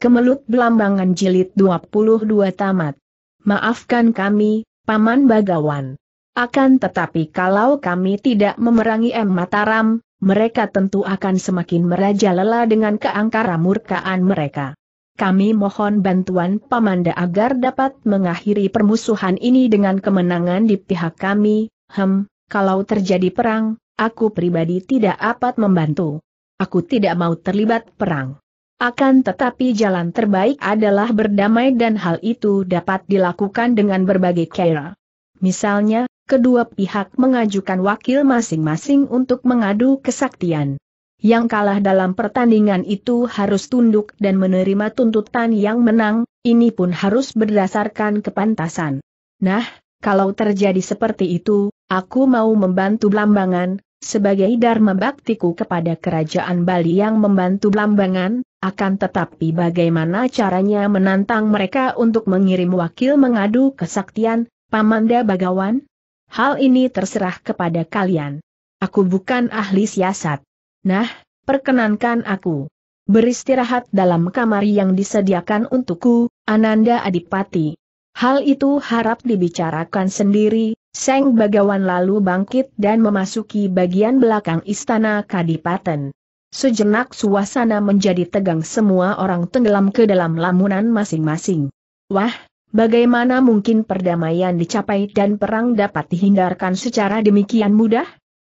Kemelut Belambangan Jilid 22 Tamat. Maafkan kami, Paman Bagawan. Akan tetapi kalau kami tidak memerangi M. Mataram, mereka tentu akan semakin merajalela dengan keangkara murkaan mereka. Kami mohon bantuan Pamanda agar dapat mengakhiri permusuhan ini dengan kemenangan di pihak kami, hem, kalau terjadi perang, aku pribadi tidak dapat membantu. Aku tidak mau terlibat perang. Akan tetapi jalan terbaik adalah berdamai dan hal itu dapat dilakukan dengan berbagai cara. Misalnya, kedua pihak mengajukan wakil masing-masing untuk mengadu kesaktian. Yang kalah dalam pertandingan itu harus tunduk dan menerima tuntutan yang menang, ini pun harus berdasarkan kepantasan. Nah, kalau terjadi seperti itu, aku mau membantu Blambangan, sebagai dharma baktiku kepada kerajaan Bali yang membantu Blambangan, akan tetapi bagaimana caranya menantang mereka untuk mengirim wakil mengadu kesaktian, Pamanda Bagawan? Hal ini terserah kepada kalian. Aku bukan ahli siasat. Nah, perkenankan aku. Beristirahat dalam kamar yang disediakan untukku, Ananda Adipati. Hal itu harap dibicarakan sendiri, Seng Bagawan lalu bangkit dan memasuki bagian belakang istana Kadipaten. Sejenak suasana menjadi tegang semua orang tenggelam ke dalam lamunan masing-masing. Wah, bagaimana mungkin perdamaian dicapai dan perang dapat dihindarkan secara demikian mudah?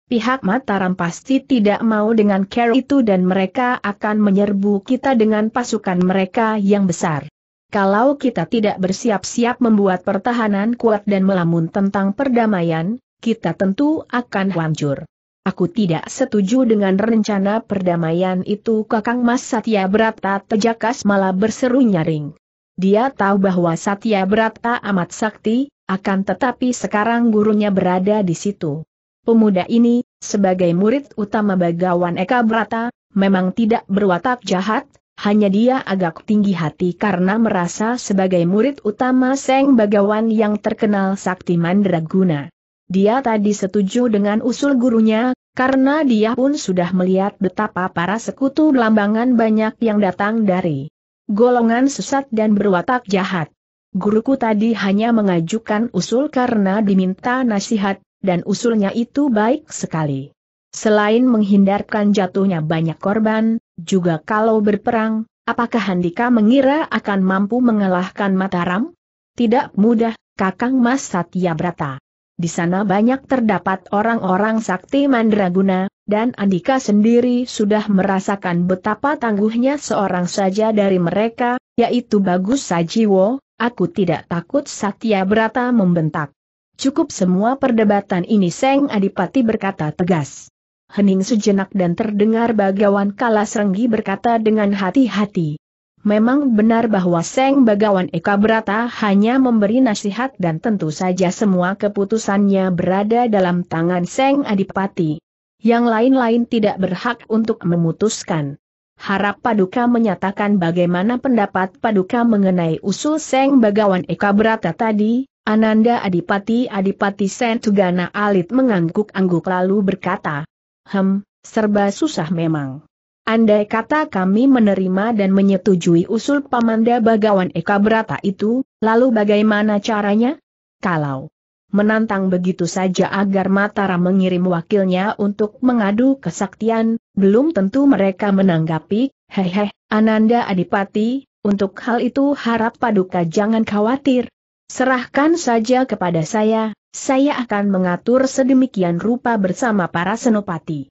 Pihak Mataram pasti tidak mau dengan care itu dan mereka akan menyerbu kita dengan pasukan mereka yang besar. Kalau kita tidak bersiap-siap membuat pertahanan kuat dan melamun tentang perdamaian, kita tentu akan hancur. Aku tidak setuju dengan rencana perdamaian itu Kakang Mas Satya Brata Tejakas malah berseru nyaring. Dia tahu bahwa Satya Brata amat sakti, akan tetapi sekarang gurunya berada di situ. Pemuda ini, sebagai murid utama Bagawan Eka Brata, memang tidak berwatak jahat, hanya dia agak tinggi hati karena merasa sebagai murid utama Seng Bagawan yang terkenal sakti mandraguna. Dia tadi setuju dengan usul gurunya, karena dia pun sudah melihat betapa para sekutu lambangan banyak yang datang dari golongan sesat dan berwatak jahat. Guruku tadi hanya mengajukan usul karena diminta nasihat, dan usulnya itu baik sekali. Selain menghindarkan jatuhnya banyak korban, juga kalau berperang, apakah Handika mengira akan mampu mengalahkan Mataram? Tidak mudah, Kakang Mas Satya Brata. Di sana banyak terdapat orang-orang sakti mandraguna, dan Andika sendiri sudah merasakan betapa tangguhnya seorang saja dari mereka, yaitu Bagus Sajiwo, aku tidak takut Satya Brata membentak. Cukup semua perdebatan ini Seng Adipati berkata tegas. Hening sejenak dan terdengar bagawan kalas renggi berkata dengan hati-hati, Memang benar bahwa Seng Bagawan Eka Brata hanya memberi nasihat dan tentu saja semua keputusannya berada dalam tangan Seng Adipati. Yang lain-lain tidak berhak untuk memutuskan. Harap Paduka menyatakan bagaimana pendapat Paduka mengenai usul Seng Bagawan Eka Brata tadi, Ananda Adipati Adipati Sentugana Alit mengangguk-angguk lalu berkata, Hem, serba susah memang. Andai kata kami menerima dan menyetujui usul Pamanda Bagawan Eka Berata itu, lalu bagaimana caranya? Kalau menantang begitu saja agar Mataram mengirim wakilnya untuk mengadu kesaktian, belum tentu mereka menanggapi, Hehe, Ananda Adipati, untuk hal itu harap Paduka jangan khawatir. Serahkan saja kepada saya, saya akan mengatur sedemikian rupa bersama para senopati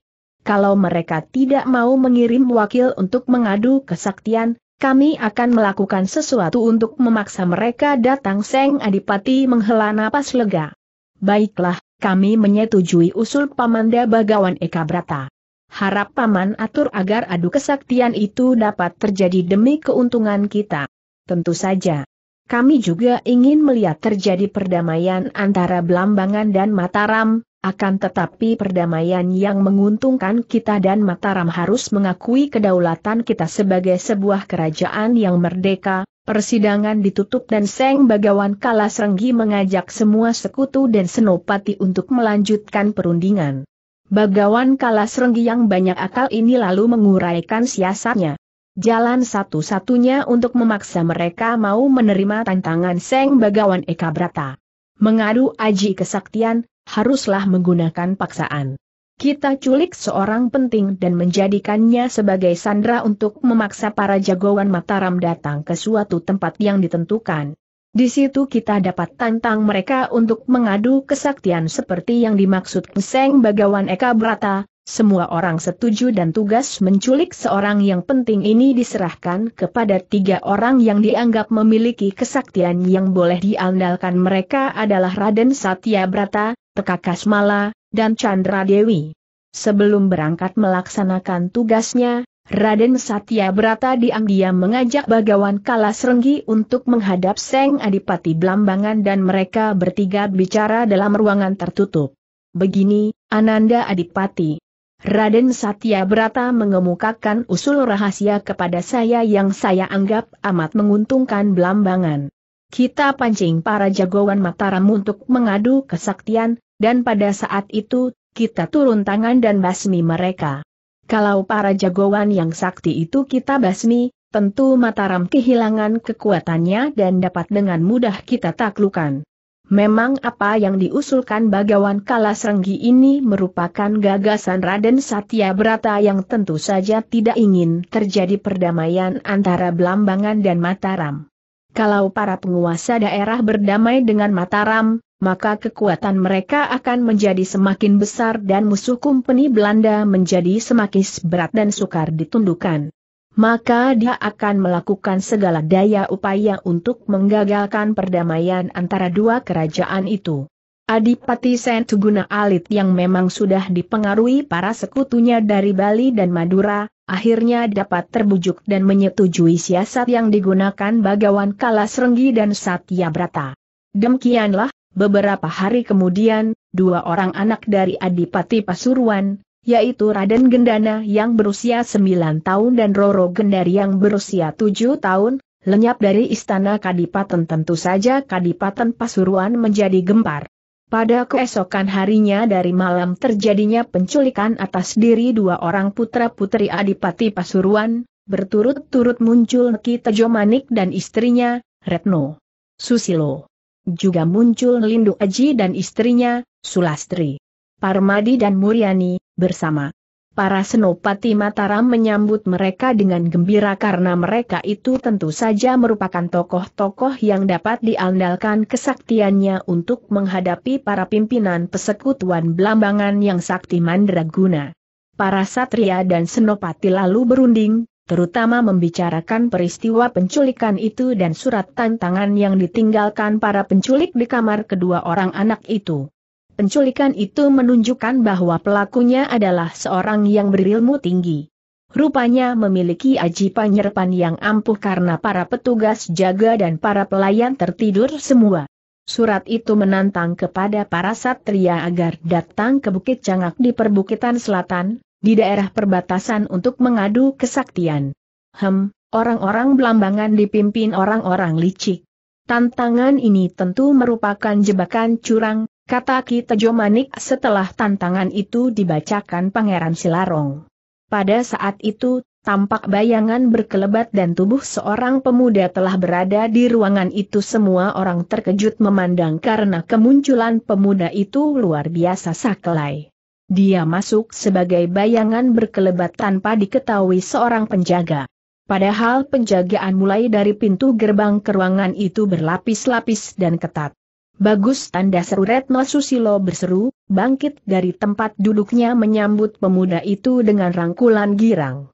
kalau mereka tidak mau mengirim wakil untuk mengadu kesaktian, kami akan melakukan sesuatu untuk memaksa mereka datang Seng Adipati menghela napas lega. Baiklah, kami menyetujui usul Pamanda Bagawan Eka Brata. Harap Paman atur agar adu kesaktian itu dapat terjadi demi keuntungan kita. Tentu saja. Kami juga ingin melihat terjadi perdamaian antara Belambangan dan Mataram, akan tetapi perdamaian yang menguntungkan kita dan Mataram harus mengakui kedaulatan kita sebagai sebuah kerajaan yang merdeka, persidangan ditutup dan Seng Bagawan Kalasrenggi mengajak semua sekutu dan senopati untuk melanjutkan perundingan. Bagawan Kalasrenggi yang banyak akal ini lalu menguraikan siasatnya. Jalan satu-satunya untuk memaksa mereka mau menerima tantangan Seng Bagawan Eka Brata. Mengadu aji kesaktian, haruslah menggunakan paksaan. Kita culik seorang penting dan menjadikannya sebagai sandera untuk memaksa para jagoan Mataram datang ke suatu tempat yang ditentukan. Di situ kita dapat tantang mereka untuk mengadu kesaktian seperti yang dimaksud Kuseng Bagawan Eka Brata, semua orang setuju dan tugas menculik seorang yang penting ini diserahkan kepada tiga orang yang dianggap memiliki kesaktian yang boleh diandalkan mereka adalah Raden Satya Brata, Perkakas Kasmala, dan Chandra Dewi. Sebelum berangkat melaksanakan tugasnya, Raden Satya Brata diam-diam mengajak Bagawan Kalasrenggi untuk menghadap Seng Adipati Blambangan dan mereka bertiga bicara dalam ruangan tertutup. Begini, Ananda Adipati. Raden Satya Brata mengemukakan usul rahasia kepada saya yang saya anggap amat menguntungkan Blambangan. Kita pancing para jagoan Mataram untuk mengadu kesaktian, dan pada saat itu, kita turun tangan dan basmi mereka. Kalau para jagoan yang sakti itu kita basmi, tentu Mataram kehilangan kekuatannya dan dapat dengan mudah kita taklukan. Memang apa yang diusulkan Bagawan Kalas Kalasrenggi ini merupakan gagasan Raden Satya Brata yang tentu saja tidak ingin terjadi perdamaian antara Belambangan dan Mataram. Kalau para penguasa daerah berdamai dengan Mataram, maka kekuatan mereka akan menjadi semakin besar dan musuh kumpeni Belanda menjadi semakin berat dan sukar ditundukkan. Maka dia akan melakukan segala daya upaya untuk menggagalkan perdamaian antara dua kerajaan itu. Adipati Sentuguna Alit yang memang sudah dipengaruhi para sekutunya dari Bali dan Madura, akhirnya dapat terbujuk dan menyetujui siasat yang digunakan Bagawan Kalasrenggi dan Satya Brata. Demikianlah, Beberapa hari kemudian, dua orang anak dari Adipati Pasuruan, yaitu Raden Gendana yang berusia 9 tahun dan Roro Gendari yang berusia 7 tahun, lenyap dari istana Kadipaten tentu saja Kadipaten Pasuruan menjadi gempar. Pada keesokan harinya dari malam terjadinya penculikan atas diri dua orang putra-putri Adipati Pasuruan, berturut-turut muncul Ki Tejo Manik dan istrinya, Retno. Susilo juga muncul Lindu Aji dan istrinya, Sulastri. Parmadi dan Muryani, bersama. Para senopati Mataram menyambut mereka dengan gembira karena mereka itu tentu saja merupakan tokoh-tokoh yang dapat diandalkan kesaktiannya untuk menghadapi para pimpinan pesekutuan Belambangan yang sakti mandraguna. Para satria dan senopati lalu berunding, terutama membicarakan peristiwa penculikan itu dan surat tantangan yang ditinggalkan para penculik di kamar kedua orang anak itu. Penculikan itu menunjukkan bahwa pelakunya adalah seorang yang berilmu tinggi. Rupanya memiliki aji penyerpan yang ampuh karena para petugas jaga dan para pelayan tertidur semua. Surat itu menantang kepada para satria agar datang ke Bukit Cangak di perbukitan selatan, di daerah perbatasan untuk mengadu kesaktian. Hem, orang-orang belambangan dipimpin orang-orang licik. Tantangan ini tentu merupakan jebakan curang, kata Ki Tejo Manik setelah tantangan itu dibacakan Pangeran Silarong. Pada saat itu, tampak bayangan berkelebat dan tubuh seorang pemuda telah berada di ruangan itu semua orang terkejut memandang karena kemunculan pemuda itu luar biasa saklai. Dia masuk sebagai bayangan berkelebat tanpa diketahui seorang penjaga. Padahal penjagaan mulai dari pintu gerbang ke ruangan itu berlapis-lapis dan ketat. Bagus tanda seru Retno Susilo berseru, bangkit dari tempat duduknya menyambut pemuda itu dengan rangkulan girang.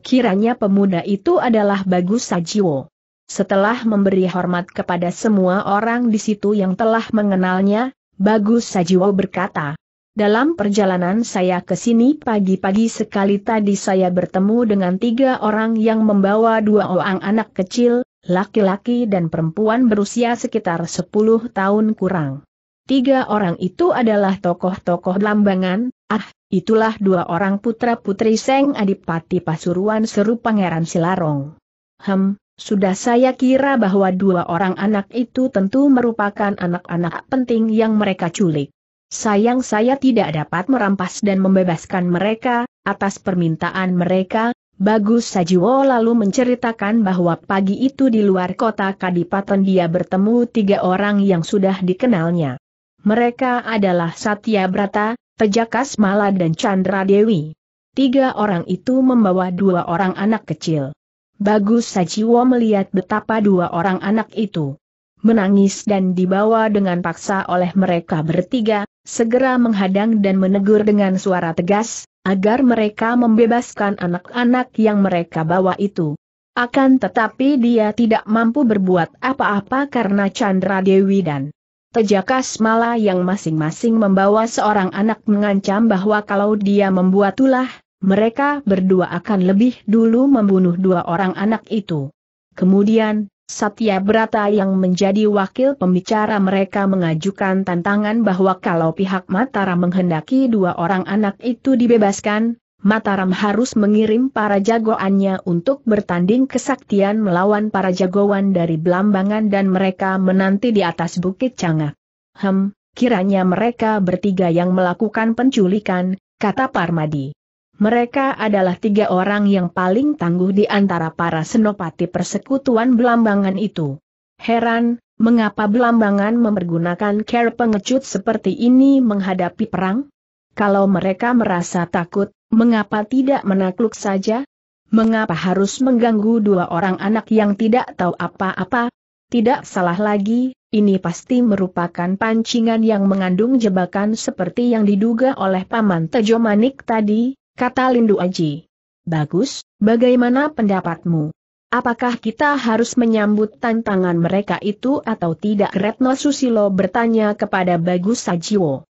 Kiranya pemuda itu adalah Bagus Sajiwo. Setelah memberi hormat kepada semua orang di situ yang telah mengenalnya, Bagus Sajiwo berkata, dalam perjalanan saya ke sini pagi-pagi sekali tadi saya bertemu dengan tiga orang yang membawa dua orang anak kecil, laki-laki dan perempuan berusia sekitar 10 tahun kurang. Tiga orang itu adalah tokoh-tokoh lambangan, ah, itulah dua orang putra-putri Seng Adipati Pasuruan seru Pangeran Silarong. Hem, sudah saya kira bahwa dua orang anak itu tentu merupakan anak-anak penting yang mereka culik. Sayang saya tidak dapat merampas dan membebaskan mereka, atas permintaan mereka, Bagus Sajiwo lalu menceritakan bahwa pagi itu di luar kota Kadipaten dia bertemu tiga orang yang sudah dikenalnya. Mereka adalah Satya Brata, Tejakas Mala dan Chandra Dewi. Tiga orang itu membawa dua orang anak kecil. Bagus Sajiwo melihat betapa dua orang anak itu menangis dan dibawa dengan paksa oleh mereka bertiga, segera menghadang dan menegur dengan suara tegas, agar mereka membebaskan anak-anak yang mereka bawa itu. Akan tetapi dia tidak mampu berbuat apa-apa karena Chandra Dewi dan Tejaka Smala yang masing-masing membawa seorang anak mengancam bahwa kalau dia membuat tulah, mereka berdua akan lebih dulu membunuh dua orang anak itu. Kemudian, Satya Brata yang menjadi wakil pembicara mereka mengajukan tantangan bahwa kalau pihak Mataram menghendaki dua orang anak itu dibebaskan, Mataram harus mengirim para jagoannya untuk bertanding kesaktian melawan para jagoan dari Belambangan dan mereka menanti di atas Bukit Cangak. Hem, kiranya mereka bertiga yang melakukan penculikan, kata Parmadi. Mereka adalah tiga orang yang paling tangguh di antara para senopati persekutuan Belambangan itu. Heran, mengapa Belambangan mempergunakan care pengecut seperti ini menghadapi perang? Kalau mereka merasa takut, mengapa tidak menakluk saja? Mengapa harus mengganggu dua orang anak yang tidak tahu apa-apa? Tidak salah lagi, ini pasti merupakan pancingan yang mengandung jebakan seperti yang diduga oleh Paman Tejo Manik tadi, kata Lindu Aji. Bagus, bagaimana pendapatmu? Apakah kita harus menyambut tantangan mereka itu atau tidak? Retno Susilo bertanya kepada Bagus Sajiwo.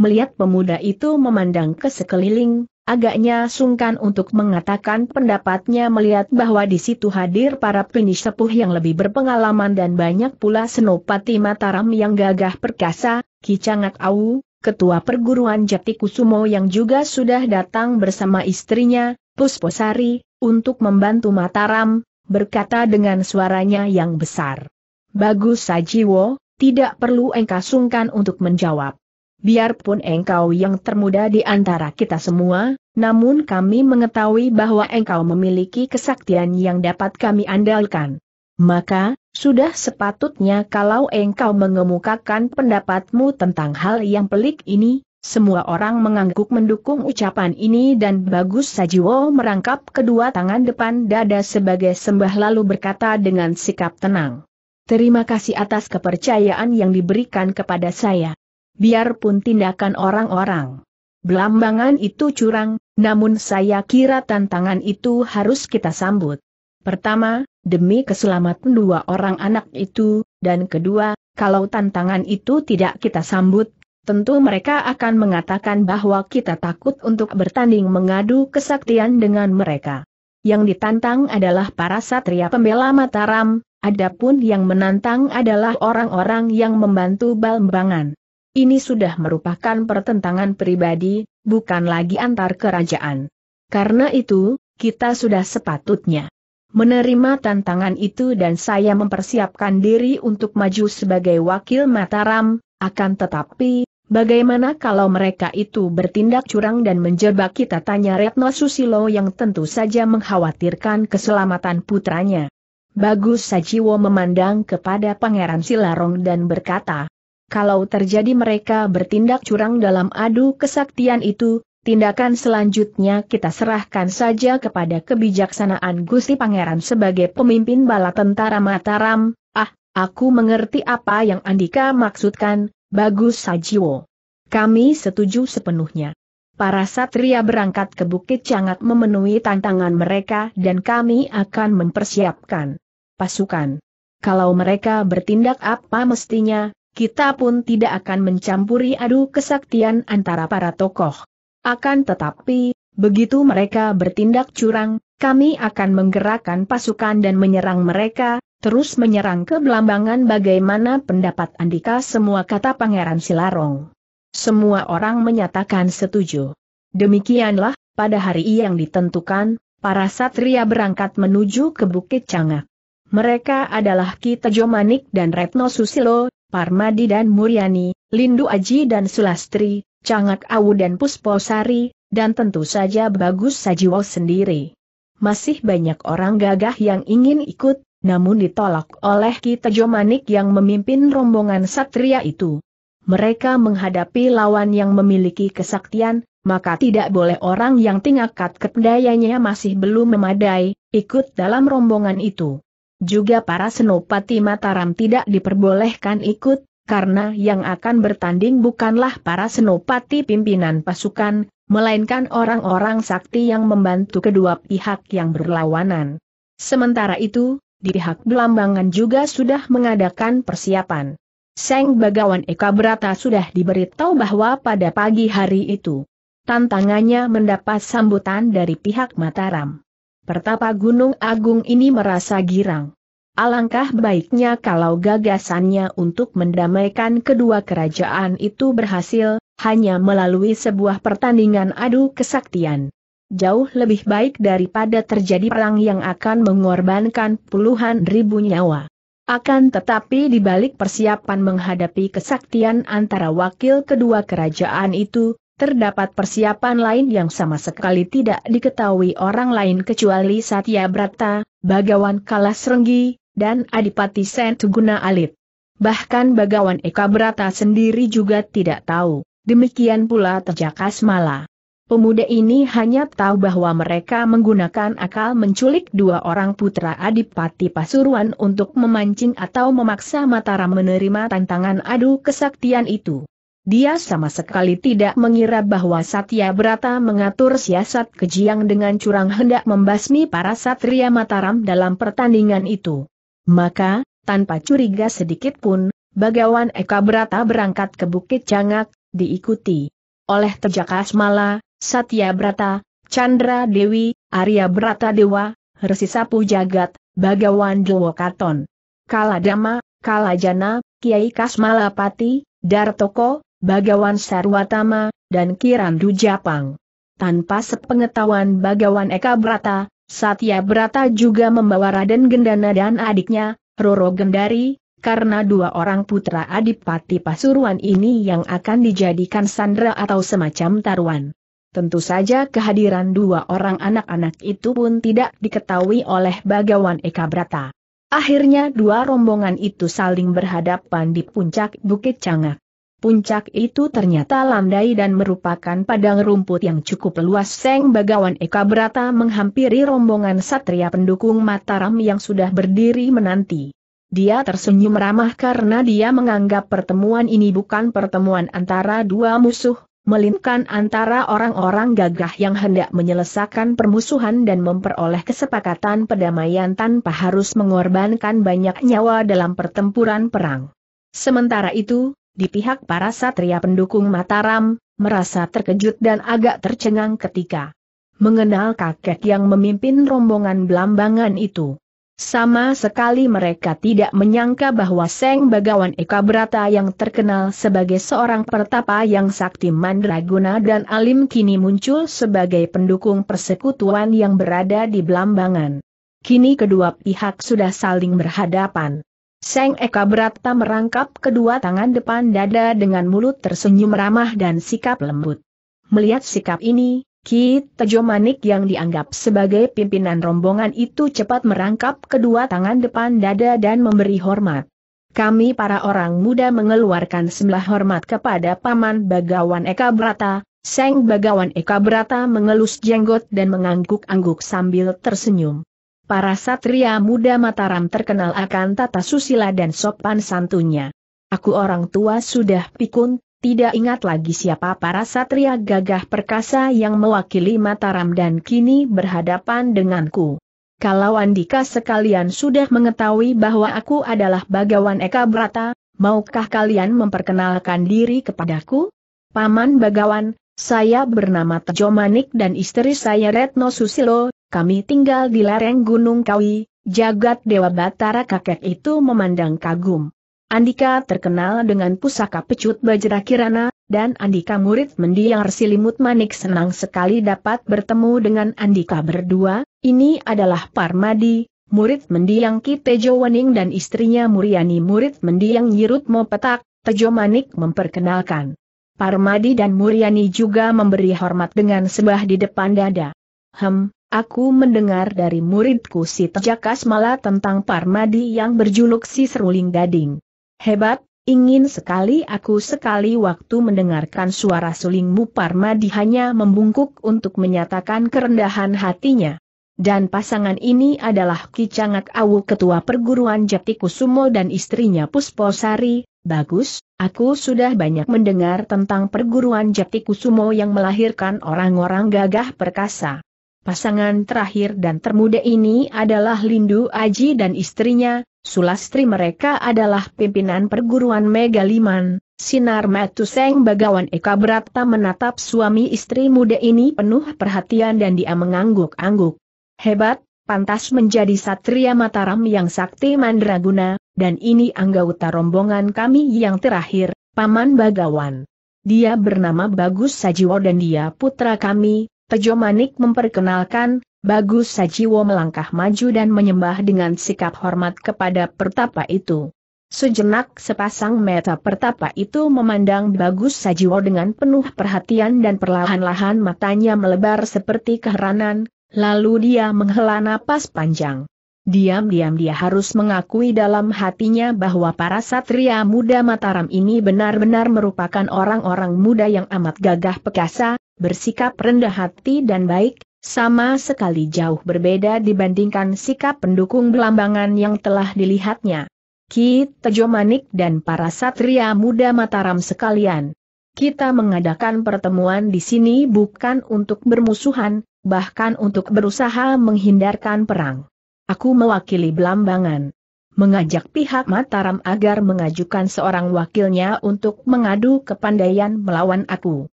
Melihat pemuda itu memandang ke sekeliling, agaknya sungkan untuk mengatakan pendapatnya melihat bahwa di situ hadir para pini sepuh yang lebih berpengalaman dan banyak pula senopati Mataram yang gagah perkasa, Kicangat Au, ketua perguruan Jati Kusumo yang juga sudah datang bersama istrinya, Pusposari, untuk membantu Mataram, berkata dengan suaranya yang besar. Bagus Sajiwo, tidak perlu engkau sungkan untuk menjawab. Biarpun engkau yang termuda di antara kita semua, namun kami mengetahui bahwa engkau memiliki kesaktian yang dapat kami andalkan. Maka, sudah sepatutnya kalau engkau mengemukakan pendapatmu tentang hal yang pelik ini, semua orang mengangguk mendukung ucapan ini dan Bagus Sajiwo merangkap kedua tangan depan dada sebagai sembah lalu berkata dengan sikap tenang. Terima kasih atas kepercayaan yang diberikan kepada saya. Biarpun tindakan orang-orang belambangan itu curang, namun saya kira tantangan itu harus kita sambut. Pertama, demi keselamatan dua orang anak itu, dan kedua, kalau tantangan itu tidak kita sambut, tentu mereka akan mengatakan bahwa kita takut untuk bertanding mengadu kesaktian dengan mereka. Yang ditantang adalah para satria pembela Mataram, adapun yang menantang adalah orang-orang yang membantu Balmbangan. Ini sudah merupakan pertentangan pribadi, bukan lagi antar kerajaan. Karena itu, kita sudah sepatutnya Menerima tantangan itu dan saya mempersiapkan diri untuk maju sebagai wakil Mataram, akan tetapi, bagaimana kalau mereka itu bertindak curang dan menjebak kita tanya Retno Susilo yang tentu saja mengkhawatirkan keselamatan putranya. Bagus Sajiwo memandang kepada Pangeran Silarong dan berkata, kalau terjadi mereka bertindak curang dalam adu kesaktian itu, Tindakan selanjutnya kita serahkan saja kepada kebijaksanaan Gusti Pangeran sebagai pemimpin bala tentara Mataram. Ah, aku mengerti apa yang Andika maksudkan, bagus Sajiwo. Kami setuju sepenuhnya. Para satria berangkat ke Bukit Cangat memenuhi tantangan mereka dan kami akan mempersiapkan pasukan. Kalau mereka bertindak apa mestinya, kita pun tidak akan mencampuri adu kesaktian antara para tokoh. Akan tetapi, begitu mereka bertindak curang, kami akan menggerakkan pasukan dan menyerang mereka, terus menyerang ke Belambangan bagaimana pendapat Andika semua kata Pangeran Silarong. Semua orang menyatakan setuju. Demikianlah, pada hari yang ditentukan, para satria berangkat menuju ke Bukit Cangak. Mereka adalah Kita Manik dan Retno Susilo, Parmadi dan Muryani, Lindu Aji dan Sulastri, Cangat Awu dan Pusposari, dan tentu saja Bagus Sajiwo sendiri. Masih banyak orang gagah yang ingin ikut, namun ditolak oleh Ki Tejo Manik yang memimpin rombongan satria itu. Mereka menghadapi lawan yang memiliki kesaktian, maka tidak boleh orang yang tingkat kedayanya masih belum memadai, ikut dalam rombongan itu. Juga para senopati Mataram tidak diperbolehkan ikut, karena yang akan bertanding bukanlah para senopati pimpinan pasukan, melainkan orang-orang sakti yang membantu kedua pihak yang berlawanan. Sementara itu, di pihak Belambangan juga sudah mengadakan persiapan. Seng Bagawan Eka Brata sudah diberitahu bahwa pada pagi hari itu, tantangannya mendapat sambutan dari pihak Mataram. Pertapa Gunung Agung ini merasa girang. Alangkah baiknya kalau gagasannya untuk mendamaikan kedua kerajaan itu berhasil, hanya melalui sebuah pertandingan adu kesaktian. Jauh lebih baik daripada terjadi perang yang akan mengorbankan puluhan ribu nyawa. Akan tetapi di balik persiapan menghadapi kesaktian antara wakil kedua kerajaan itu, terdapat persiapan lain yang sama sekali tidak diketahui orang lain kecuali Satya Brata, Bagawan Kalas Renggi, dan Adipati Sentuguna Alit. Bahkan Bagawan Eka Brata sendiri juga tidak tahu, demikian pula terjakas Mala. Pemuda ini hanya tahu bahwa mereka menggunakan akal menculik dua orang putra Adipati Pasuruan untuk memancing atau memaksa Mataram menerima tantangan adu kesaktian itu. Dia sama sekali tidak mengira bahwa Satya Brata mengatur siasat kejiang dengan curang hendak membasmi para satria Mataram dalam pertandingan itu. Maka, tanpa curiga sedikit pun, Bagawan Eka Brata berangkat ke Bukit Cangak, diikuti oleh Tejaka Asmala, Satya Brata, Chandra Dewi, Arya Brata Dewa, Resi Sapu Jagat, Bagawan Dewokaton. Kaladama, Kalajana, Kiai Kasmala Pati, Dartoko, Bagawan Sarwatama, dan Kiran Dujapang. Tanpa sepengetahuan Bagawan Eka Brata, Satya Brata juga membawa Raden Gendana dan adiknya, Roro Gendari, karena dua orang putra Adipati Pasuruan ini yang akan dijadikan sandera atau semacam taruhan. Tentu saja kehadiran dua orang anak-anak itu pun tidak diketahui oleh Bagawan Eka Brata. Akhirnya dua rombongan itu saling berhadapan di puncak Bukit Cangak. Puncak itu ternyata landai dan merupakan padang rumput yang cukup luas. Seng Bagawan Eka Brata menghampiri rombongan satria pendukung Mataram yang sudah berdiri menanti. Dia tersenyum ramah karena dia menganggap pertemuan ini bukan pertemuan antara dua musuh, melainkan antara orang-orang gagah yang hendak menyelesaikan permusuhan dan memperoleh kesepakatan perdamaian tanpa harus mengorbankan banyak nyawa dalam pertempuran perang. Sementara itu, di pihak para satria pendukung Mataram, merasa terkejut dan agak tercengang ketika mengenal kakek yang memimpin rombongan belambangan itu. Sama sekali mereka tidak menyangka bahwa Seng Bagawan Eka Brata yang terkenal sebagai seorang pertapa yang sakti mandraguna dan alim kini muncul sebagai pendukung persekutuan yang berada di Belambangan. Kini kedua pihak sudah saling berhadapan. Seng Eka Brata merangkap kedua tangan depan dada dengan mulut tersenyum ramah dan sikap lembut. Melihat sikap ini, Ki Tejo Manik yang dianggap sebagai pimpinan rombongan itu cepat merangkap kedua tangan depan dada dan memberi hormat. Kami para orang muda mengeluarkan sembah hormat kepada Paman Bagawan Eka Brata, Seng Bagawan Eka Brata mengelus jenggot dan mengangguk-angguk sambil tersenyum para satria muda Mataram terkenal akan tata susila dan sopan santunnya. Aku orang tua sudah pikun, tidak ingat lagi siapa para satria gagah perkasa yang mewakili Mataram dan kini berhadapan denganku. Kalau Andika sekalian sudah mengetahui bahwa aku adalah Bagawan Eka Brata, maukah kalian memperkenalkan diri kepadaku? Paman Bagawan, saya bernama Tejo Manik dan istri saya Retno Susilo, kami tinggal di lereng Gunung Kawi, jagat Dewa Batara kakek itu memandang kagum. Andika terkenal dengan pusaka pecut bajra kirana, dan Andika murid mendiang silimut manik senang sekali dapat bertemu dengan Andika berdua, ini adalah Parmadi, murid mendiang Ki Tejo Wening dan istrinya Muriani murid mendiang Yirut Mopetak, Tejo Manik memperkenalkan. Parmadi dan Muriani juga memberi hormat dengan sebah di depan dada. Hem, Aku mendengar dari muridku si Tejakas malah tentang Parmadi yang berjuluk si Seruling Gading. Hebat, ingin sekali aku sekali waktu mendengarkan suara sulingmu Parmadi hanya membungkuk untuk menyatakan kerendahan hatinya. Dan pasangan ini adalah Kicangat Awu Ketua Perguruan Jati Kusumo dan istrinya Pusposari, Bagus, aku sudah banyak mendengar tentang perguruan Jati Kusumo yang melahirkan orang-orang gagah perkasa. Pasangan terakhir dan termuda ini adalah Lindu Aji dan istrinya, Sulastri mereka adalah pimpinan perguruan Megaliman, Sinar Matuseng Bagawan Eka Brata menatap suami istri muda ini penuh perhatian dan dia mengangguk-angguk. Hebat, pantas menjadi Satria Mataram yang sakti mandraguna, dan ini anggota rombongan kami yang terakhir, Paman Bagawan. Dia bernama Bagus Sajiwo dan dia putra kami, Tejo Manik memperkenalkan, Bagus Sajiwo melangkah maju dan menyembah dengan sikap hormat kepada pertapa itu. Sejenak sepasang mata pertapa itu memandang Bagus Sajiwo dengan penuh perhatian dan perlahan-lahan matanya melebar seperti keheranan, lalu dia menghela napas panjang. Diam-diam dia harus mengakui dalam hatinya bahwa para satria muda Mataram ini benar-benar merupakan orang-orang muda yang amat gagah perkasa, bersikap rendah hati dan baik, sama sekali jauh berbeda dibandingkan sikap pendukung belambangan yang telah dilihatnya. Ki Tejo Manik dan para satria muda Mataram sekalian. Kita mengadakan pertemuan di sini bukan untuk bermusuhan, bahkan untuk berusaha menghindarkan perang. Aku mewakili Belambangan. Mengajak pihak Mataram agar mengajukan seorang wakilnya untuk mengadu kepandaian melawan aku.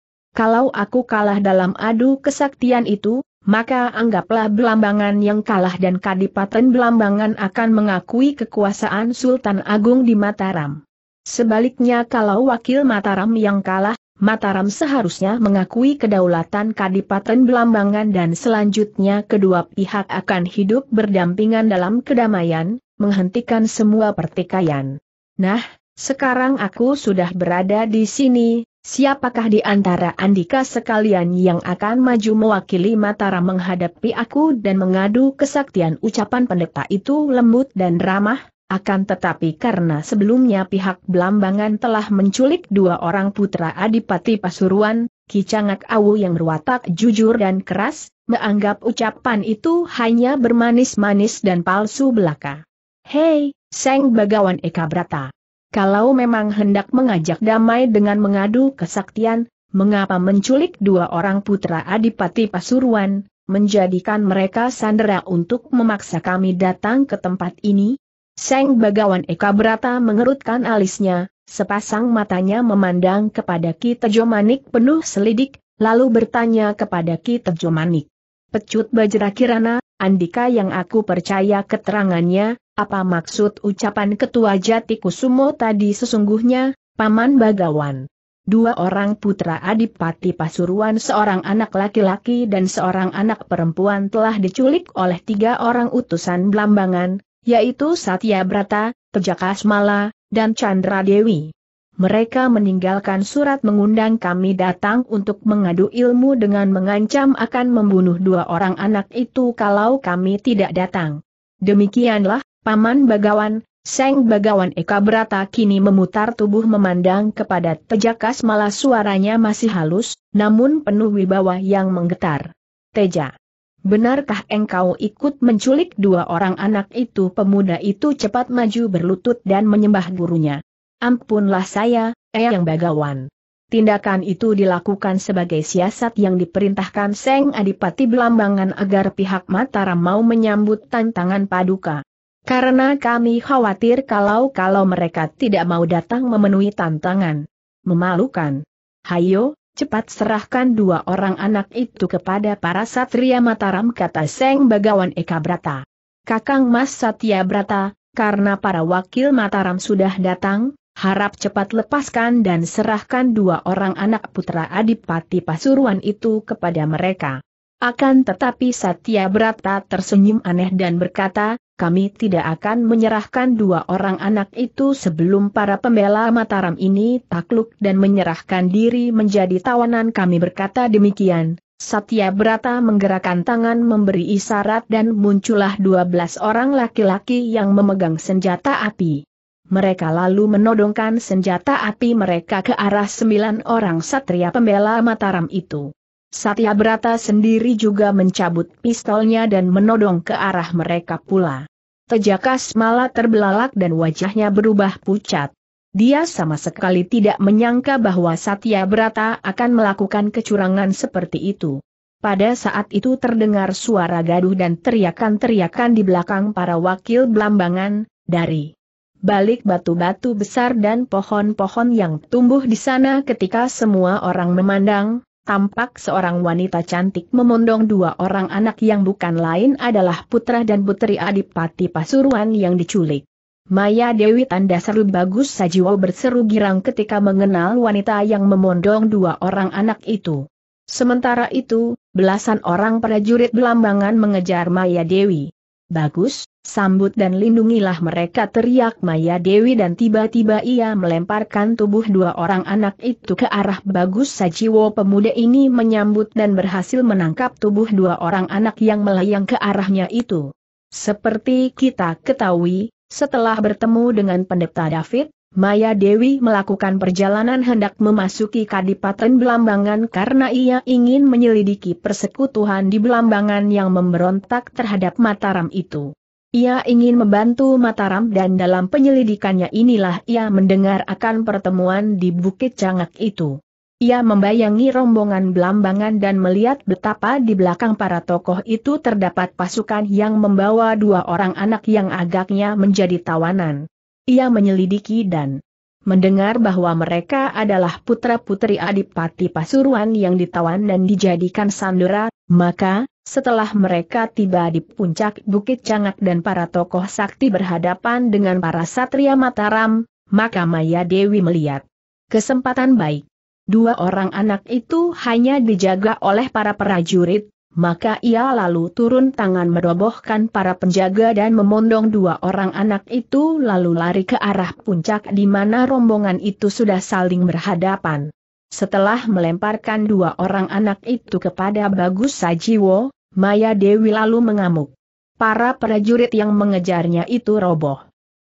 Kalau aku kalah dalam adu kesaktian itu, maka anggaplah Belambangan yang kalah dan Kadipaten Belambangan akan mengakui kekuasaan Sultan Agung di Mataram. Sebaliknya kalau wakil Mataram yang kalah, Mataram seharusnya mengakui kedaulatan Kadipaten Belambangan dan selanjutnya kedua pihak akan hidup berdampingan dalam kedamaian, menghentikan semua pertikaian. Nah, sekarang aku sudah berada di sini, Siapakah di antara Andika sekalian yang akan maju mewakili Mataram menghadapi aku dan mengadu kesaktian ucapan pendeta itu lembut dan ramah, akan tetapi karena sebelumnya pihak Belambangan telah menculik dua orang putra Adipati Pasuruan, Kicangak Awu yang berwatak jujur dan keras, menganggap ucapan itu hanya bermanis-manis dan palsu belaka. Hei, Seng Bagawan Eka Brata. Kalau memang hendak mengajak damai dengan mengadu kesaktian, mengapa menculik dua orang putra Adipati Pasuruan, menjadikan mereka sandera untuk memaksa kami datang ke tempat ini? Seng Bagawan Eka Brata mengerutkan alisnya, sepasang matanya memandang kepada Ki Tejo Manik penuh selidik, lalu bertanya kepada Ki Tejo Manik. Pecut Bajra Kirana, Andika yang aku percaya keterangannya, apa maksud ucapan Ketua Jati Kusumo tadi sesungguhnya, Paman Bagawan? Dua orang putra Adipati Pasuruan seorang anak laki-laki dan seorang anak perempuan telah diculik oleh tiga orang utusan Blambangan, yaitu Satya Brata, Pejaka Smala, dan Chandra Dewi. Mereka meninggalkan surat mengundang kami datang untuk mengadu ilmu dengan mengancam akan membunuh dua orang anak itu kalau kami tidak datang. Demikianlah, Paman Bagawan, Seng Bagawan Eka Berata kini memutar tubuh memandang kepada Tejakas malah suaranya masih halus, namun penuh wibawa yang menggetar. Teja. Benarkah engkau ikut menculik dua orang anak itu? Pemuda itu cepat maju berlutut dan menyembah gurunya. Ampunlah saya, Eyang Bagawan. Tindakan itu dilakukan sebagai siasat yang diperintahkan Seng Adipati Belambangan agar pihak Mataram mau menyambut tantangan paduka. Karena kami khawatir kalau-kalau mereka tidak mau datang memenuhi tantangan. Memalukan. Hayo, cepat serahkan dua orang anak itu kepada para satria Mataram kata Seng Bagawan Eka Brata. Kakang Mas Satya Brata, karena para wakil Mataram sudah datang, harap cepat lepaskan dan serahkan dua orang anak putra Adipati Pasuruan itu kepada mereka. Akan tetapi Satya Brata tersenyum aneh dan berkata, kami tidak akan menyerahkan dua orang anak itu sebelum para pembela Mataram ini takluk dan menyerahkan diri menjadi tawanan kami berkata demikian. Satya Brata menggerakkan tangan memberi isyarat dan muncullah dua belas orang laki-laki yang memegang senjata api. Mereka lalu menodongkan senjata api mereka ke arah sembilan orang satria pembela Mataram itu. Satya Brata sendiri juga mencabut pistolnya dan menodong ke arah mereka pula. Tejakas malah terbelalak dan wajahnya berubah pucat. Dia sama sekali tidak menyangka bahwa Satya Brata akan melakukan kecurangan seperti itu. Pada saat itu terdengar suara gaduh dan teriakan-teriakan di belakang para wakil belambangan, dari balik batu-batu besar dan pohon-pohon yang tumbuh di sana ketika semua orang memandang, tampak seorang wanita cantik memondong dua orang anak yang bukan lain adalah putra dan putri Adipati Pasuruan yang diculik. Maya Dewi tanda seru bagus sajiwa berseru girang ketika mengenal wanita yang memondong dua orang anak itu. Sementara itu, belasan orang prajurit belambangan mengejar Maya Dewi. Bagus, sambut dan lindungilah mereka teriak Maya Dewi dan tiba-tiba ia melemparkan tubuh dua orang anak itu ke arah Bagus Sajiwo pemuda ini menyambut dan berhasil menangkap tubuh dua orang anak yang melayang ke arahnya itu. Seperti kita ketahui, setelah bertemu dengan pendeta David, Maya Dewi melakukan perjalanan hendak memasuki Kadipaten Belambangan karena ia ingin menyelidiki persekutuan di Belambangan yang memberontak terhadap Mataram itu. Ia ingin membantu Mataram dan dalam penyelidikannya inilah ia mendengar akan pertemuan di Bukit Cangak itu. Ia membayangi rombongan Belambangan dan melihat betapa di belakang para tokoh itu terdapat pasukan yang membawa dua orang anak yang agaknya menjadi tawanan. Ia menyelidiki dan mendengar bahwa mereka adalah putra-putri Adipati Pasuruan yang ditawan dan dijadikan sandera, maka, setelah mereka tiba di puncak Bukit Cangak dan para tokoh sakti berhadapan dengan para satria Mataram, maka Maya Dewi melihat kesempatan baik. Dua orang anak itu hanya dijaga oleh para prajurit, maka ia lalu turun tangan merobohkan para penjaga dan memondong dua orang anak itu lalu lari ke arah puncak di mana rombongan itu sudah saling berhadapan. Setelah melemparkan dua orang anak itu kepada Bagus Sajiwo, Maya Dewi lalu mengamuk. Para prajurit yang mengejarnya itu roboh.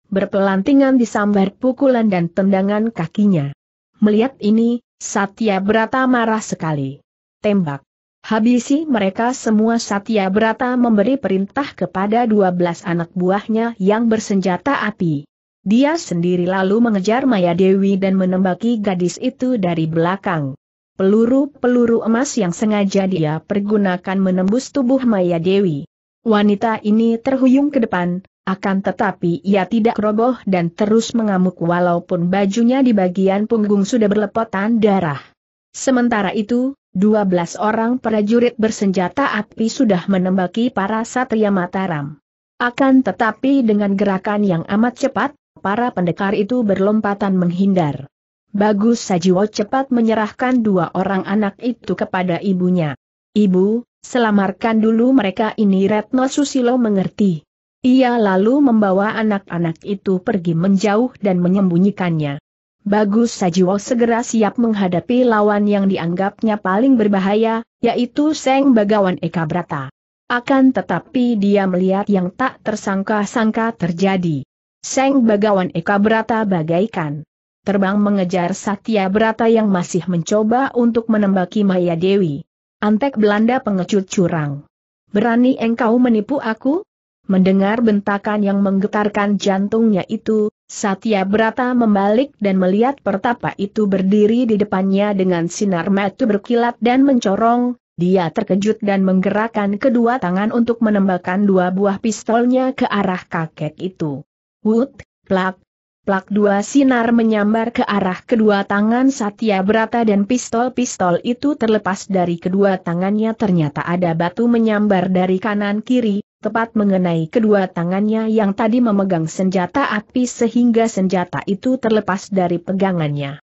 Berpelantingan disambar pukulan dan tendangan kakinya. Melihat ini, Satya Brata marah sekali. Tembak. Habisi mereka semua Satya Brata memberi perintah kepada dua belas anak buahnya yang bersenjata api. Dia sendiri lalu mengejar Maya Dewi dan menembaki gadis itu dari belakang. Peluru-peluru emas yang sengaja dia pergunakan menembus tubuh Maya Dewi. Wanita ini terhuyung ke depan, akan tetapi ia tidak roboh dan terus mengamuk walaupun bajunya di bagian punggung sudah berlepotan darah. Sementara itu, 12 orang prajurit bersenjata api sudah menembaki para satria Mataram. Akan tetapi dengan gerakan yang amat cepat, para pendekar itu berlompatan menghindar. Bagus Sajiwo cepat menyerahkan dua orang anak itu kepada ibunya. Ibu, selamarkan dulu mereka ini Retno Susilo mengerti. Ia lalu membawa anak-anak itu pergi menjauh dan menyembunyikannya. Bagus Sajiwo segera siap menghadapi lawan yang dianggapnya paling berbahaya, yaitu Seng Bagawan Eka Brata. Akan tetapi dia melihat yang tak tersangka-sangka terjadi. Seng Bagawan Eka Brata bagaikan terbang mengejar Satya Brata yang masih mencoba untuk menembaki Maya Dewi. Antek Belanda pengecut curang. Berani engkau menipu aku? Mendengar bentakan yang menggetarkan jantungnya itu, Satya Brata membalik dan melihat pertapa itu berdiri di depannya dengan sinar mata berkilat dan mencorong, dia terkejut dan menggerakkan kedua tangan untuk menembakkan dua buah pistolnya ke arah kakek itu. Wut, plak, plak dua sinar menyambar ke arah kedua tangan Satya Brata dan pistol-pistol itu terlepas dari kedua tangannya ternyata ada batu menyambar dari kanan kiri, tepat mengenai kedua tangannya yang tadi memegang senjata api sehingga senjata itu terlepas dari pegangannya.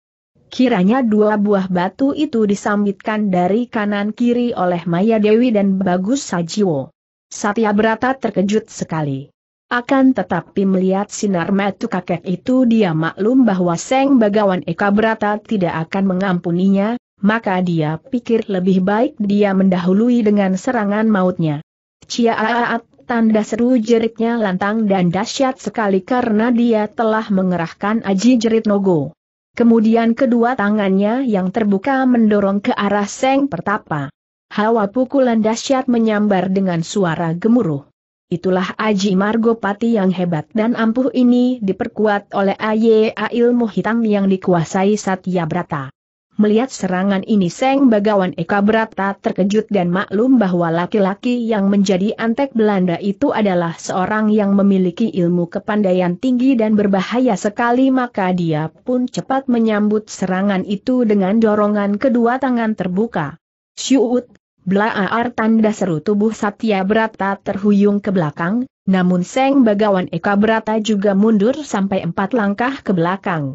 Kiranya dua buah batu itu disambitkan dari kanan kiri oleh Maya Dewi dan Bagus Sajiwo. Satya Brata terkejut sekali. Akan tetapi melihat sinar mata kakek itu dia maklum bahwa Seng Bagawan Eka Brata tidak akan mengampuninya, maka dia pikir lebih baik dia mendahului dengan serangan mautnya. Ciaat tanda seru jeritnya lantang dan dahsyat sekali karena dia telah mengerahkan aji jerit nogo. Kemudian kedua tangannya yang terbuka mendorong ke arah Seng Pertapa. Hawa pukulan dahsyat menyambar dengan suara gemuruh. Itulah Aji Margopati yang hebat dan ampuh ini diperkuat oleh Aye Ilmu Hitam yang dikuasai Satya Brata. Melihat serangan ini Seng Bagawan Eka Brata terkejut dan maklum bahwa laki-laki yang menjadi antek Belanda itu adalah seorang yang memiliki ilmu kepandaian tinggi dan berbahaya sekali maka dia pun cepat menyambut serangan itu dengan dorongan kedua tangan terbuka. Syuut, Blaar tanda seru tubuh Satya Brata terhuyung ke belakang, namun Seng Bagawan Eka Brata juga mundur sampai empat langkah ke belakang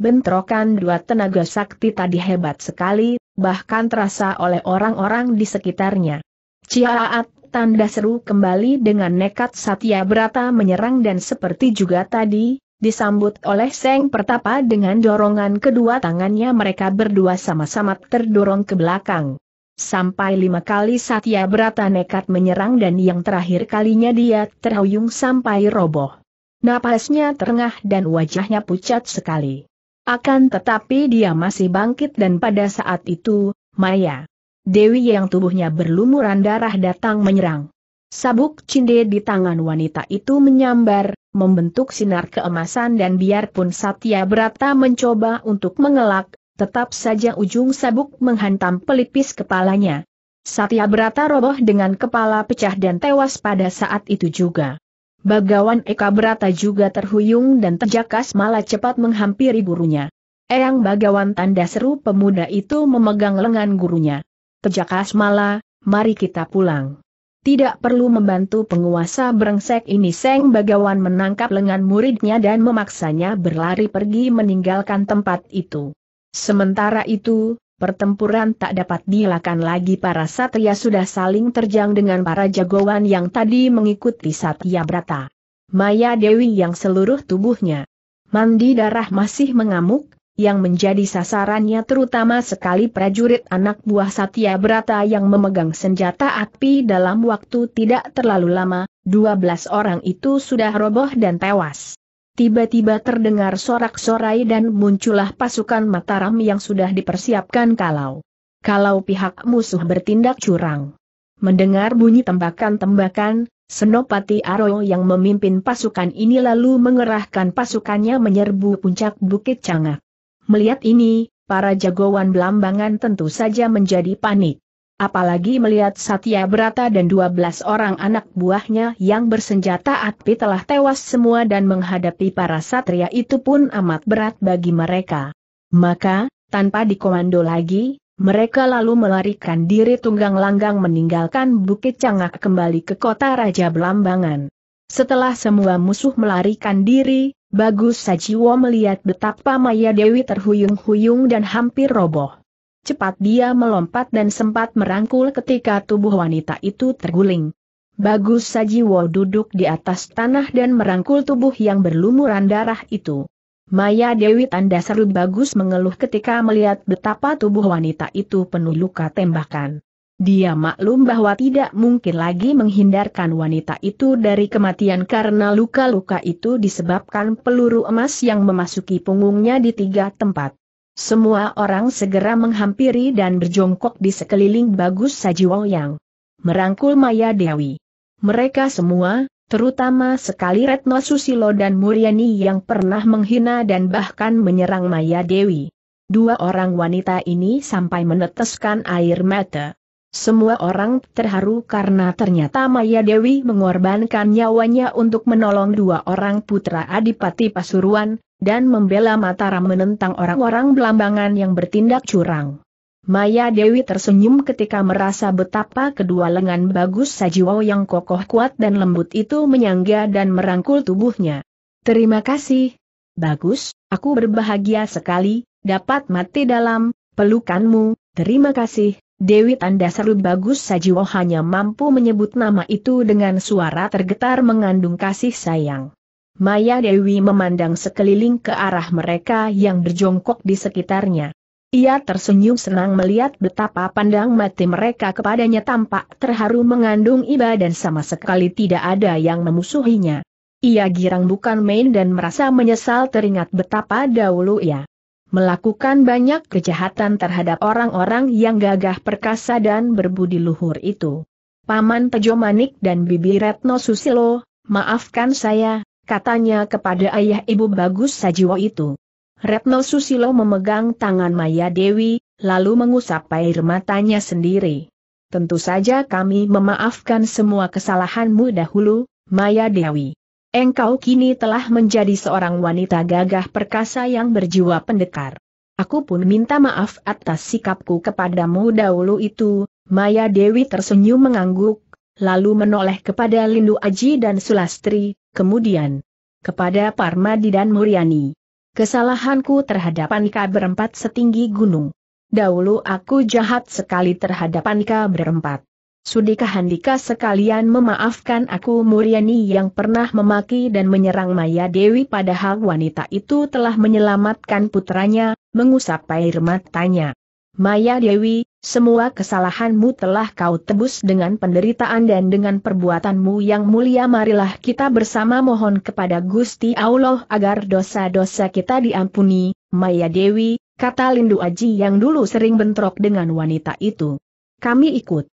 bentrokan dua tenaga sakti tadi hebat sekali, bahkan terasa oleh orang-orang di sekitarnya. Ciaat tanda seru kembali dengan nekat Satya Brata menyerang dan seperti juga tadi, disambut oleh Seng Pertapa dengan dorongan kedua tangannya mereka berdua sama-sama terdorong ke belakang. Sampai lima kali Satya Brata nekat menyerang dan yang terakhir kalinya dia terhuyung sampai roboh. Napasnya terengah dan wajahnya pucat sekali. Akan tetapi dia masih bangkit dan pada saat itu, Maya. Dewi yang tubuhnya berlumuran darah datang menyerang. Sabuk cinde di tangan wanita itu menyambar, membentuk sinar keemasan dan biarpun Satya Brata mencoba untuk mengelak, tetap saja ujung sabuk menghantam pelipis kepalanya. Satya Brata roboh dengan kepala pecah dan tewas pada saat itu juga. Bagawan Eka Brata juga terhuyung dan terjakas malah cepat menghampiri gurunya. Eyang Bagawan tanda seru pemuda itu memegang lengan gurunya. Terjakas malah, mari kita pulang. Tidak perlu membantu penguasa brengsek ini Seng Bagawan menangkap lengan muridnya dan memaksanya berlari pergi meninggalkan tempat itu. Sementara itu, pertempuran tak dapat dilakukan lagi para satria sudah saling terjang dengan para jagoan yang tadi mengikuti Satya Brata. Maya Dewi yang seluruh tubuhnya mandi darah masih mengamuk, yang menjadi sasarannya terutama sekali prajurit anak buah Satya Brata yang memegang senjata api dalam waktu tidak terlalu lama, 12 orang itu sudah roboh dan tewas tiba-tiba terdengar sorak-sorai dan muncullah pasukan Mataram yang sudah dipersiapkan kalau kalau pihak musuh bertindak curang. Mendengar bunyi tembakan-tembakan, Senopati Aro yang memimpin pasukan ini lalu mengerahkan pasukannya menyerbu puncak Bukit Cangak. Melihat ini, para jagoan belambangan tentu saja menjadi panik. Apalagi melihat Satya Brata dan 12 orang anak buahnya yang bersenjata api telah tewas semua dan menghadapi para satria itu pun amat berat bagi mereka. Maka, tanpa dikomando lagi, mereka lalu melarikan diri tunggang langgang meninggalkan Bukit Cangak kembali ke kota Raja Belambangan. Setelah semua musuh melarikan diri, Bagus Sajiwo melihat betapa Maya Dewi terhuyung-huyung dan hampir roboh. Cepat dia melompat dan sempat merangkul ketika tubuh wanita itu terguling. Bagus Sajiwo duduk di atas tanah dan merangkul tubuh yang berlumuran darah itu. Maya Dewi tanda seru Bagus mengeluh ketika melihat betapa tubuh wanita itu penuh luka tembakan. Dia maklum bahwa tidak mungkin lagi menghindarkan wanita itu dari kematian karena luka-luka itu disebabkan peluru emas yang memasuki punggungnya di tiga tempat. Semua orang segera menghampiri dan berjongkok di sekeliling Bagus yang Merangkul Maya Dewi. Mereka semua, terutama sekali Retno Susilo dan Muriani yang pernah menghina dan bahkan menyerang Maya Dewi. Dua orang wanita ini sampai meneteskan air mata. Semua orang terharu karena ternyata Maya Dewi mengorbankan nyawanya untuk menolong dua orang putra Adipati Pasuruan, dan membela Mataram menentang orang-orang belambangan yang bertindak curang. Maya Dewi tersenyum ketika merasa betapa kedua lengan bagus Sajiwo yang kokoh kuat dan lembut itu menyangga dan merangkul tubuhnya. Terima kasih. Bagus, aku berbahagia sekali, dapat mati dalam pelukanmu, terima kasih. Dewi tanda seru bagus Sajiwo hanya mampu menyebut nama itu dengan suara tergetar mengandung kasih sayang. Maya Dewi memandang sekeliling ke arah mereka yang berjongkok di sekitarnya. Ia tersenyum senang melihat betapa pandang mati mereka kepadanya tampak terharu mengandung iba dan sama sekali tidak ada yang memusuhinya. Ia girang bukan main dan merasa menyesal teringat betapa dahulu ia melakukan banyak kejahatan terhadap orang-orang yang gagah perkasa dan berbudi luhur itu. Paman Tejo Manik dan Bibi Retno Susilo, maafkan saya, katanya kepada ayah ibu bagus Sajiwo itu. Retno Susilo memegang tangan Maya Dewi, lalu mengusap air matanya sendiri. Tentu saja kami memaafkan semua kesalahanmu dahulu, Maya Dewi. Engkau kini telah menjadi seorang wanita gagah perkasa yang berjiwa pendekar. Aku pun minta maaf atas sikapku kepadamu dahulu itu, Maya Dewi tersenyum mengangguk, lalu menoleh kepada Lindu Aji dan Sulastri, Kemudian, kepada Parmadi dan Muriani, Kesalahanku terhadap Anika berempat setinggi gunung. Dahulu aku jahat sekali terhadap Anika berempat. Sudikah Handika sekalian memaafkan aku Muriani yang pernah memaki dan menyerang Maya Dewi padahal wanita itu telah menyelamatkan putranya, mengusap air matanya. Maya Dewi, semua kesalahanmu telah kau tebus dengan penderitaan dan dengan perbuatanmu yang mulia marilah kita bersama mohon kepada Gusti Allah agar dosa-dosa kita diampuni, Maya Dewi, kata Lindu Aji yang dulu sering bentrok dengan wanita itu. Kami ikut.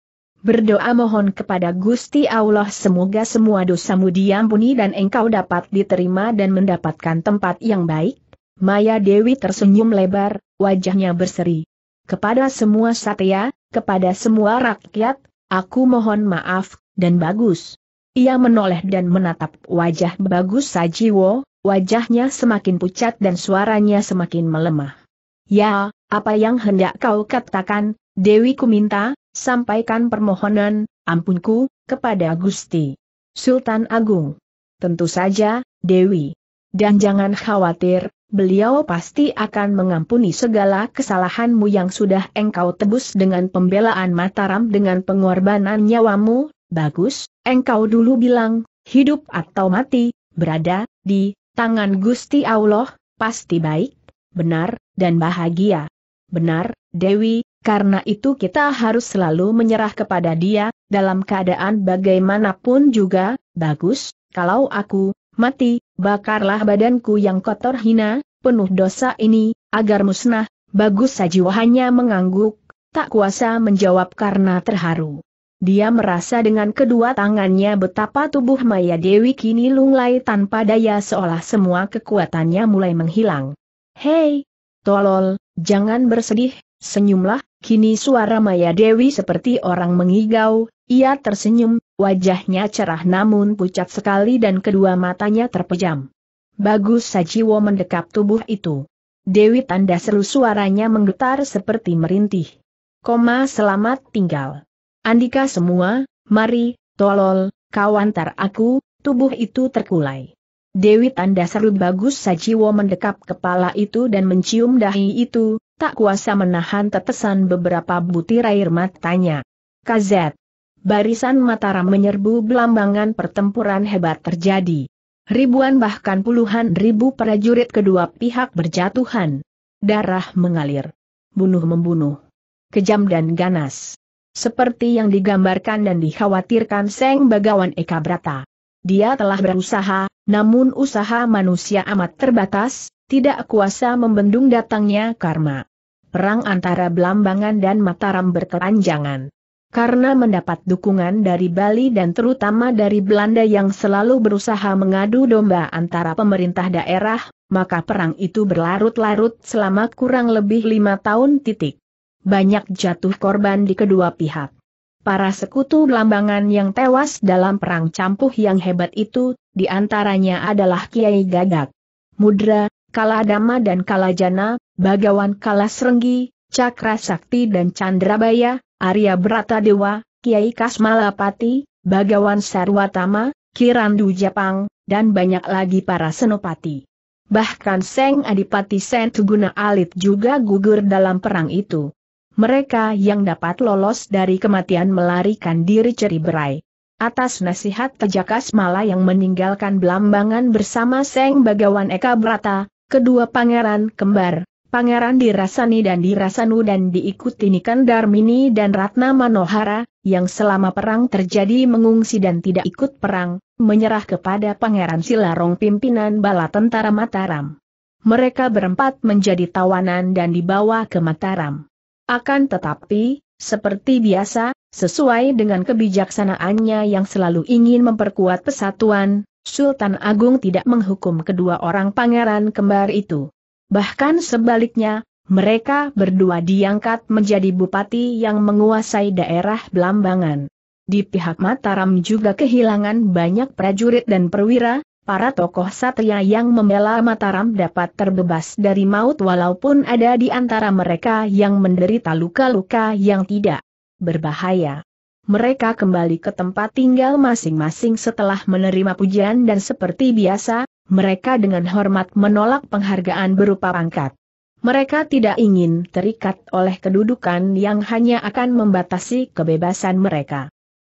Berdoa mohon kepada Gusti Allah semoga semua dosamu diampuni dan engkau dapat diterima dan mendapatkan tempat yang baik. Maya Dewi tersenyum lebar, wajahnya berseri kepada semua satya, kepada semua rakyat, aku mohon maaf, dan bagus. Ia menoleh dan menatap wajah bagus Sajiwo, wajahnya semakin pucat dan suaranya semakin melemah. Ya, apa yang hendak kau katakan, Dewi ku minta, sampaikan permohonan, ampunku, kepada Gusti. Sultan Agung. Tentu saja, Dewi. Dan jangan khawatir, beliau pasti akan mengampuni segala kesalahanmu yang sudah engkau tebus dengan pembelaan Mataram dengan pengorbanan nyawamu, bagus, engkau dulu bilang, hidup atau mati, berada, di, tangan Gusti Allah, pasti baik, benar, dan bahagia. Benar, Dewi, karena itu kita harus selalu menyerah kepada dia, dalam keadaan bagaimanapun juga, bagus, kalau aku, mati, bakarlah badanku yang kotor hina, penuh dosa ini, agar musnah, bagus saja hanya mengangguk, tak kuasa menjawab karena terharu. Dia merasa dengan kedua tangannya betapa tubuh Maya Dewi kini lunglai tanpa daya seolah semua kekuatannya mulai menghilang. Hei, tolol, jangan bersedih, senyumlah, kini suara Maya Dewi seperti orang mengigau, ia tersenyum, Wajahnya cerah namun pucat sekali dan kedua matanya terpejam. Bagus Sajiwo mendekap tubuh itu. Dewi tanda seru suaranya menggetar seperti merintih. Koma selamat tinggal. Andika semua, mari, tolol, kawantar aku, tubuh itu terkulai. Dewi tanda seru bagus Sajiwo mendekap kepala itu dan mencium dahi itu, tak kuasa menahan tetesan beberapa butir air matanya. Kazet barisan Mataram menyerbu belambangan pertempuran hebat terjadi. Ribuan bahkan puluhan ribu prajurit kedua pihak berjatuhan. Darah mengalir. Bunuh-membunuh. Kejam dan ganas. Seperti yang digambarkan dan dikhawatirkan Seng Bagawan Eka Brata. Dia telah berusaha, namun usaha manusia amat terbatas, tidak kuasa membendung datangnya karma. Perang antara Belambangan dan Mataram berkelanjangan. Karena mendapat dukungan dari Bali dan terutama dari Belanda yang selalu berusaha mengadu domba antara pemerintah daerah, maka perang itu berlarut-larut selama kurang lebih lima tahun titik. Banyak jatuh korban di kedua pihak. Para sekutu lambangan yang tewas dalam perang campuh yang hebat itu, diantaranya adalah Kiai Gagak, Mudra, Kaladama dan Kalajana, Bagawan Kalasrenggi, Cakra Sakti dan Chandrabaya, Arya Brata Dewa, Kiai Kasmalapati, Bagawan Sarwatama, Kirandu Japang, dan banyak lagi para senopati. Bahkan Seng Adipati Sen Tuguna Alit juga gugur dalam perang itu. Mereka yang dapat lolos dari kematian melarikan diri ceri berai. Atas nasihat Tejakas Mala yang meninggalkan Belambangan bersama Seng Bagawan Eka Brata, kedua pangeran kembar, Pangeran dirasani dan dirasanu dan diikuti Nikan Darmini dan Ratna Manohara, yang selama perang terjadi mengungsi dan tidak ikut perang, menyerah kepada Pangeran Silarong pimpinan bala tentara Mataram. Mereka berempat menjadi tawanan dan dibawa ke Mataram. Akan tetapi, seperti biasa, sesuai dengan kebijaksanaannya yang selalu ingin memperkuat persatuan, Sultan Agung tidak menghukum kedua orang pangeran kembar itu. Bahkan sebaliknya, mereka berdua diangkat menjadi bupati yang menguasai daerah Belambangan. Di pihak Mataram juga kehilangan banyak prajurit dan perwira, para tokoh satria yang membela Mataram dapat terbebas dari maut walaupun ada di antara mereka yang menderita luka-luka yang tidak berbahaya. Mereka kembali ke tempat tinggal masing-masing setelah menerima pujian dan seperti biasa, mereka dengan hormat menolak penghargaan berupa pangkat. Mereka tidak ingin terikat oleh kedudukan yang hanya akan membatasi kebebasan mereka.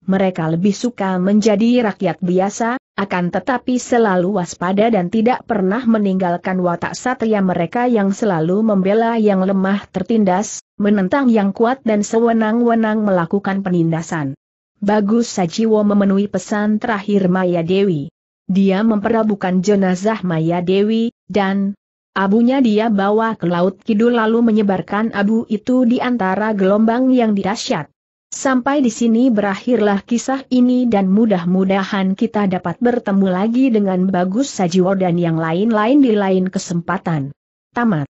Mereka lebih suka menjadi rakyat biasa, akan tetapi selalu waspada dan tidak pernah meninggalkan watak satria mereka yang selalu membela yang lemah tertindas, menentang yang kuat dan sewenang-wenang melakukan penindasan. Bagus Sajiwo memenuhi pesan terakhir Maya Dewi. Dia memperabukan jenazah Maya Dewi, dan abunya dia bawa ke Laut Kidul lalu menyebarkan abu itu di antara gelombang yang dirasyat. Sampai di sini berakhirlah kisah ini dan mudah-mudahan kita dapat bertemu lagi dengan Bagus Sajiwo dan yang lain-lain di lain kesempatan. Tamat.